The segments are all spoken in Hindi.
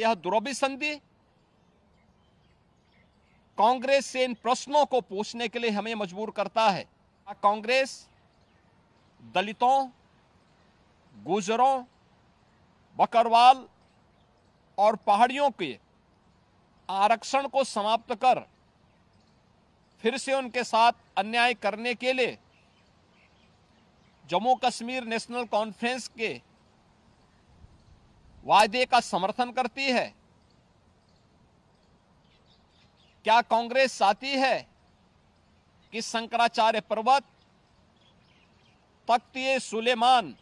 यह संधि कांग्रेस से इन प्रश्नों को पूछने के लिए हमें मजबूर करता है कांग्रेस दलितों गुजरों बकरवाल और पहाड़ियों के आरक्षण को समाप्त कर फिर से उनके साथ अन्याय करने के लिए जम्मू कश्मीर नेशनल कॉन्फ्रेंस के वायदे का समर्थन करती है क्या कांग्रेस चाहती है कि शंकराचार्य पर्वत तख्तीय सुलेमान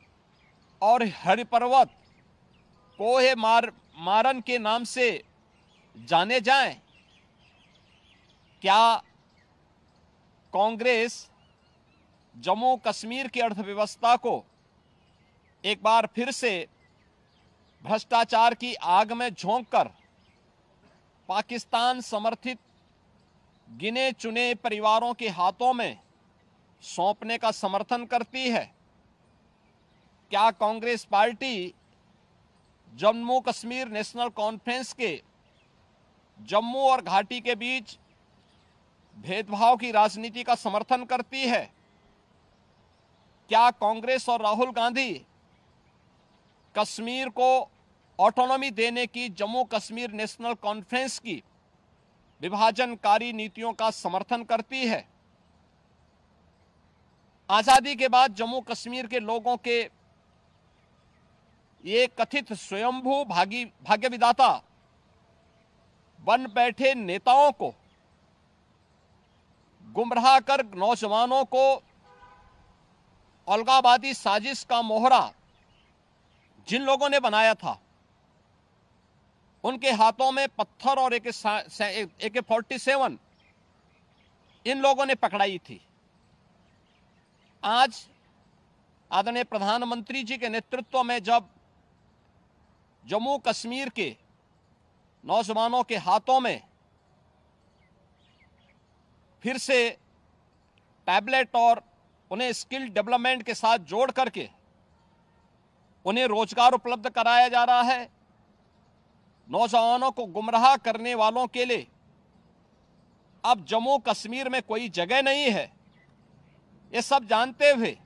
और हरि पर्वत कोहे मार मारन के नाम से जाने जाएं क्या कांग्रेस जम्मू कश्मीर की अर्थव्यवस्था को एक बार फिर से भ्रष्टाचार की आग में झोंककर पाकिस्तान समर्थित गिने चुने परिवारों के हाथों में सौंपने का समर्थन करती है क्या कांग्रेस पार्टी जम्मू कश्मीर नेशनल कॉन्फ्रेंस के जम्मू और घाटी के बीच भेदभाव की राजनीति का समर्थन करती है क्या कांग्रेस और राहुल गांधी कश्मीर को ऑटोनॉमी देने की जम्मू कश्मीर नेशनल कॉन्फ्रेंस की विभाजनकारी नीतियों का समर्थन करती है आज़ादी के बाद जम्मू कश्मीर के लोगों के ये कथित स्वयंभू भागी भाग्य विदाता बन बैठे नेताओं को गुमराह कर नौजवानों को अलगावादी साजिश का मोहरा जिन लोगों ने बनाया था उनके हाथों में पत्थर और एक ए के फोर्टी सेवन इन लोगों ने पकड़ाई थी आज आदरणीय प्रधानमंत्री जी के नेतृत्व में जब जम्मू कश्मीर के नौजवानों के हाथों में फिर से टैबलेट और उन्हें स्किल डेवलपमेंट के साथ जोड़ करके उन्हें रोजगार उपलब्ध कराया जा रहा है नौजवानों को गुमराह करने वालों के लिए अब जम्मू कश्मीर में कोई जगह नहीं है ये सब जानते हुए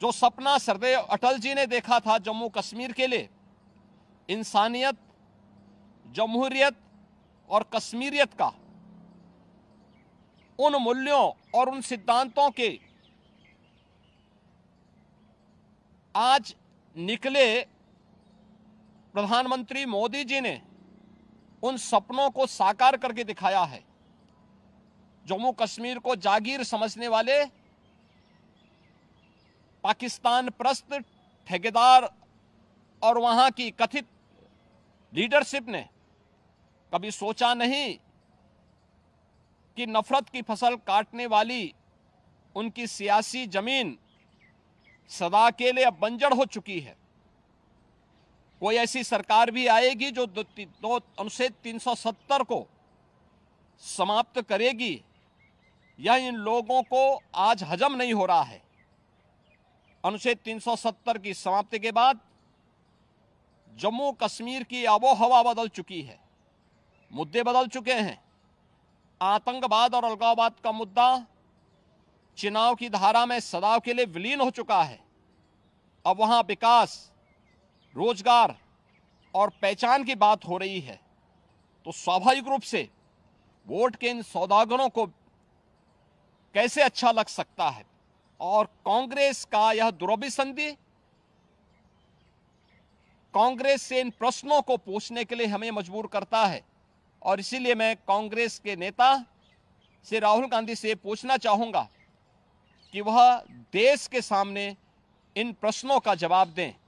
जो सपना सरदेव अटल जी ने देखा था जम्मू कश्मीर के लिए इंसानियत जमहूरियत और कश्मीरियत का उन मूल्यों और उन सिद्धांतों के आज निकले प्रधानमंत्री मोदी जी ने उन सपनों को साकार करके दिखाया है जम्मू कश्मीर को जागीर समझने वाले पाकिस्तान प्रस्त ठेकेदार और वहां की कथित लीडरशिप ने कभी सोचा नहीं कि नफरत की फसल काटने वाली उनकी सियासी जमीन सदा के लिए अब बंजर हो चुकी है कोई ऐसी सरकार भी आएगी जो दो, दो अनुच्छेद 370 को समाप्त करेगी यह इन लोगों को आज हजम नहीं हो रहा है अनुच्छेद 370 की समाप्ति के बाद जम्मू कश्मीर की आबो हवा बदल चुकी है मुद्दे बदल चुके हैं आतंकवाद और अलगाववाद का मुद्दा चुनाव की धारा में सदाव के लिए विलीन हो चुका है अब वहाँ विकास रोजगार और पहचान की बात हो रही है तो स्वाभाविक रूप से वोट के इन सौदागरों को कैसे अच्छा लग सकता है और कांग्रेस का यह दुरभिसंधि कांग्रेस से इन प्रश्नों को पूछने के लिए हमें मजबूर करता है और इसीलिए मैं कांग्रेस के नेता से राहुल गांधी से पूछना चाहूँगा कि वह देश के सामने इन प्रश्नों का जवाब दें